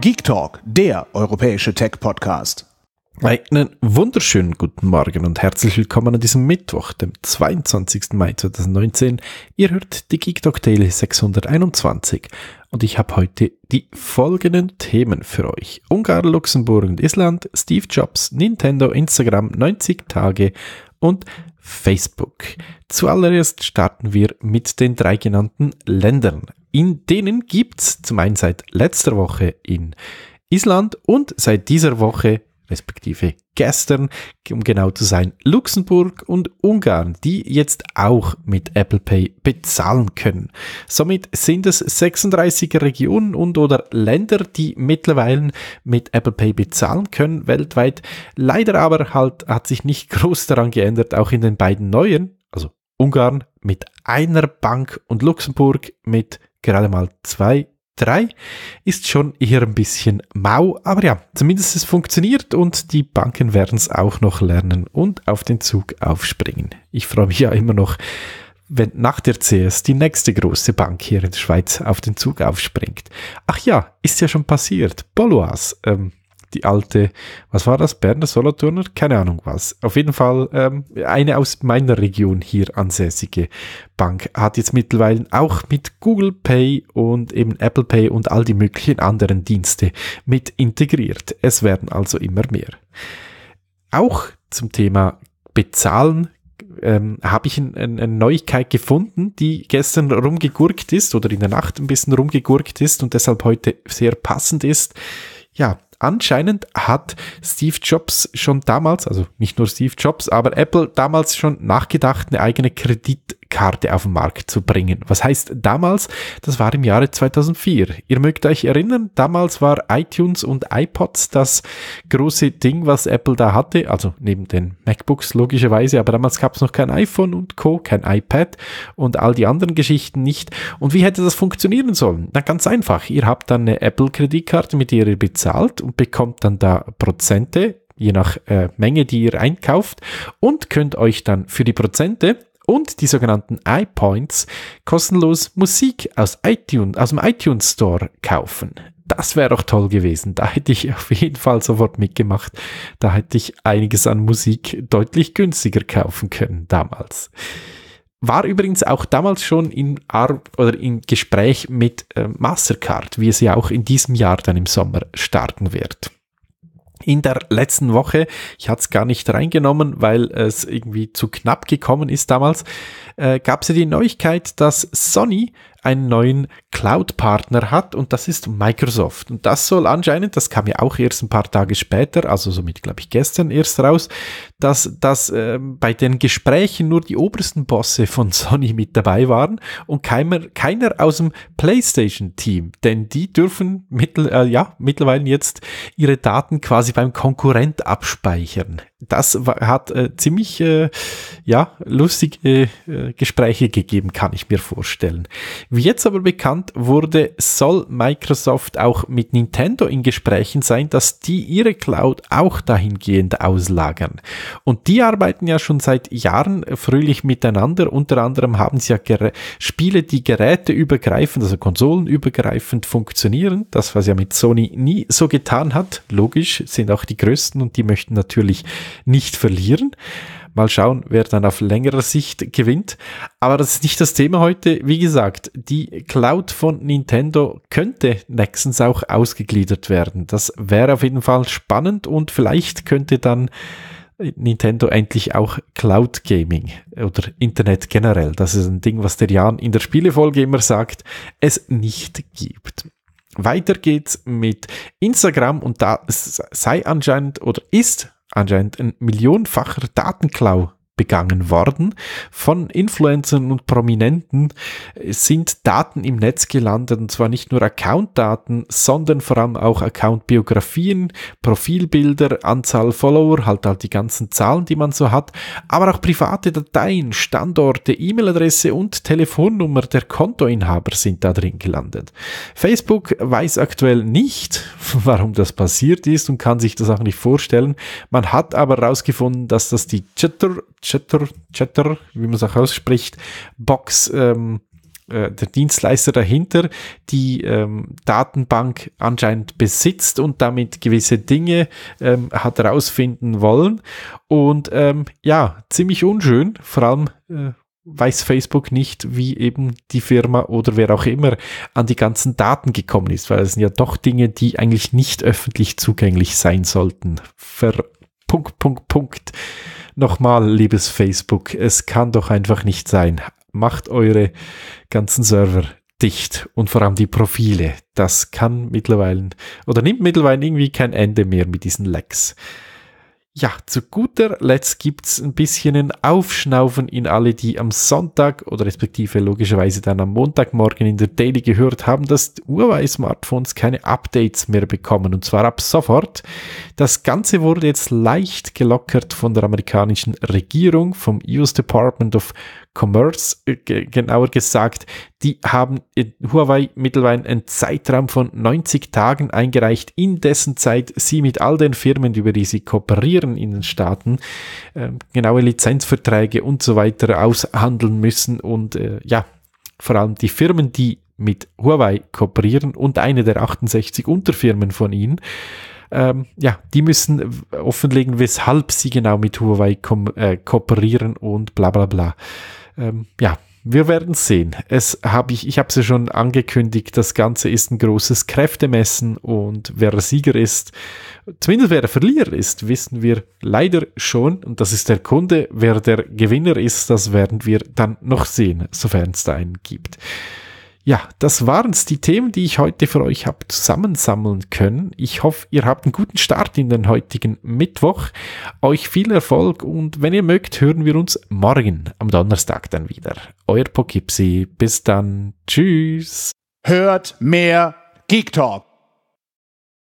Geek Talk, der europäische Tech-Podcast. Einen wunderschönen guten Morgen und herzlich willkommen an diesem Mittwoch, dem 22. Mai 2019. Ihr hört die Geek Talk Daily 621 und ich habe heute die folgenden Themen für euch. Ungarn, Luxemburg und Island, Steve Jobs, Nintendo, Instagram, 90 Tage und Facebook. Zuallererst starten wir mit den drei genannten Ländern. In denen gibt's zum einen seit letzter Woche in Island und seit dieser Woche respektive gestern, um genau zu sein, Luxemburg und Ungarn, die jetzt auch mit Apple Pay bezahlen können. Somit sind es 36 Regionen und oder Länder, die mittlerweile mit Apple Pay bezahlen können weltweit. Leider aber halt hat sich nicht groß daran geändert, auch in den beiden neuen, also Ungarn mit einer Bank und Luxemburg mit gerade mal zwei 3 ist schon eher ein bisschen mau, aber ja, zumindest es funktioniert und die Banken werden es auch noch lernen und auf den Zug aufspringen. Ich freue mich ja immer noch, wenn nach der CS die nächste große Bank hier in der Schweiz auf den Zug aufspringt. Ach ja, ist ja schon passiert. Boloas, ähm, die alte, was war das, Berner Soloturner? Keine Ahnung was. Auf jeden Fall ähm, eine aus meiner Region hier ansässige Bank hat jetzt mittlerweile auch mit Google Pay und eben Apple Pay und all die möglichen anderen Dienste mit integriert. Es werden also immer mehr. Auch zum Thema Bezahlen ähm, habe ich eine ein, ein Neuigkeit gefunden, die gestern rumgegurkt ist oder in der Nacht ein bisschen rumgegurkt ist und deshalb heute sehr passend ist. Ja, anscheinend hat Steve Jobs schon damals, also nicht nur Steve Jobs, aber Apple damals schon nachgedacht, eine eigene Kredit Karte auf den Markt zu bringen. Was heißt damals? Das war im Jahre 2004. Ihr mögt euch erinnern, damals war iTunes und iPods das große Ding, was Apple da hatte, also neben den MacBooks logischerweise, aber damals gab es noch kein iPhone und Co., kein iPad und all die anderen Geschichten nicht. Und wie hätte das funktionieren sollen? Na ganz einfach, ihr habt dann eine Apple-Kreditkarte, mit der ihr bezahlt und bekommt dann da Prozente je nach äh, Menge, die ihr einkauft und könnt euch dann für die Prozente und die sogenannten iPoints kostenlos Musik aus, iTunes, aus dem iTunes Store kaufen. Das wäre doch toll gewesen. Da hätte ich auf jeden Fall sofort mitgemacht. Da hätte ich einiges an Musik deutlich günstiger kaufen können damals. War übrigens auch damals schon in, Ar oder in Gespräch mit äh, Mastercard, wie es ja auch in diesem Jahr dann im Sommer starten wird in der letzten Woche. Ich hatte es gar nicht reingenommen, weil es irgendwie zu knapp gekommen ist damals. Äh, gab es ja die Neuigkeit, dass Sony einen neuen Cloud-Partner hat und das ist Microsoft. Und das soll anscheinend, das kam ja auch erst ein paar Tage später, also somit glaube ich gestern erst raus, dass, dass äh, bei den Gesprächen nur die obersten Bosse von Sony mit dabei waren und keiner, keiner aus dem PlayStation-Team, denn die dürfen mittel, äh, ja, mittlerweile jetzt ihre Daten quasi beim Konkurrent abspeichern das hat äh, ziemlich äh, ja, lustige äh, Gespräche gegeben, kann ich mir vorstellen. Wie jetzt aber bekannt wurde, soll Microsoft auch mit Nintendo in Gesprächen sein, dass die ihre Cloud auch dahingehend auslagern. Und die arbeiten ja schon seit Jahren fröhlich miteinander. Unter anderem haben sie ja Gerä Spiele, die geräteübergreifend, also konsolenübergreifend funktionieren. Das, was ja mit Sony nie so getan hat. Logisch, sind auch die größten und die möchten natürlich nicht verlieren. Mal schauen, wer dann auf längerer Sicht gewinnt. Aber das ist nicht das Thema heute. Wie gesagt, die Cloud von Nintendo könnte nächstens auch ausgegliedert werden. Das wäre auf jeden Fall spannend und vielleicht könnte dann Nintendo endlich auch Cloud Gaming oder Internet generell. Das ist ein Ding, was der Jan in der Spielefolge immer sagt, es nicht gibt. Weiter geht's mit Instagram und da sei anscheinend oder ist anscheinend ein millionenfacher Datenklau begangen worden. Von Influencern und Prominenten sind Daten im Netz gelandet, und zwar nicht nur Account-Daten, sondern vor allem auch Account-Biografien, Profilbilder, Anzahl Follower, halt halt die ganzen Zahlen, die man so hat, aber auch private Dateien, Standorte, E-Mail-Adresse und Telefonnummer der Kontoinhaber sind da drin gelandet. Facebook weiß aktuell nicht, warum das passiert ist und kann sich das auch nicht vorstellen. Man hat aber herausgefunden, dass das die Chitter Chatter, Chatter, wie man es auch ausspricht, Box, ähm, äh, der Dienstleister dahinter, die ähm, Datenbank anscheinend besitzt und damit gewisse Dinge ähm, hat herausfinden wollen. Und ähm, ja, ziemlich unschön, vor allem äh, weiß Facebook nicht, wie eben die Firma oder wer auch immer an die ganzen Daten gekommen ist, weil es sind ja doch Dinge, die eigentlich nicht öffentlich zugänglich sein sollten. Ver Punkt, Punkt, Punkt. Nochmal, liebes Facebook, es kann doch einfach nicht sein. Macht eure ganzen Server dicht und vor allem die Profile. Das kann mittlerweile oder nimmt mittlerweile irgendwie kein Ende mehr mit diesen Lags ja, zu guter Letzt gibt's ein bisschen ein Aufschnaufen in alle, die am Sonntag oder respektive logischerweise dann am Montagmorgen in der Daily gehört haben, dass Huawei-Smartphones keine Updates mehr bekommen und zwar ab sofort. Das Ganze wurde jetzt leicht gelockert von der amerikanischen Regierung, vom US Department of Commerce, äh, genauer gesagt, die haben in Huawei mittlerweile einen Zeitraum von 90 Tagen eingereicht, in dessen Zeit sie mit all den Firmen, über die sie kooperieren in den Staaten, ähm, genaue Lizenzverträge und so weiter aushandeln müssen und äh, ja, vor allem die Firmen, die mit Huawei kooperieren und eine der 68 Unterfirmen von ihnen, ähm, ja, die müssen offenlegen, weshalb sie genau mit Huawei äh, kooperieren und bla bla bla ähm, ja, wir werden sehen. Es hab ich ich habe es ja schon angekündigt, das Ganze ist ein großes Kräftemessen und wer Sieger ist, zumindest wer Verlierer ist, wissen wir leider schon und das ist der Kunde. Wer der Gewinner ist, das werden wir dann noch sehen, sofern es da einen gibt. Ja, das waren's die Themen, die ich heute für euch habe zusammensammeln können. Ich hoffe, ihr habt einen guten Start in den heutigen Mittwoch. Euch viel Erfolg und wenn ihr mögt, hören wir uns morgen am Donnerstag dann wieder. Euer Pokipsi. Bis dann. Tschüss. Hört mehr Geek Talk.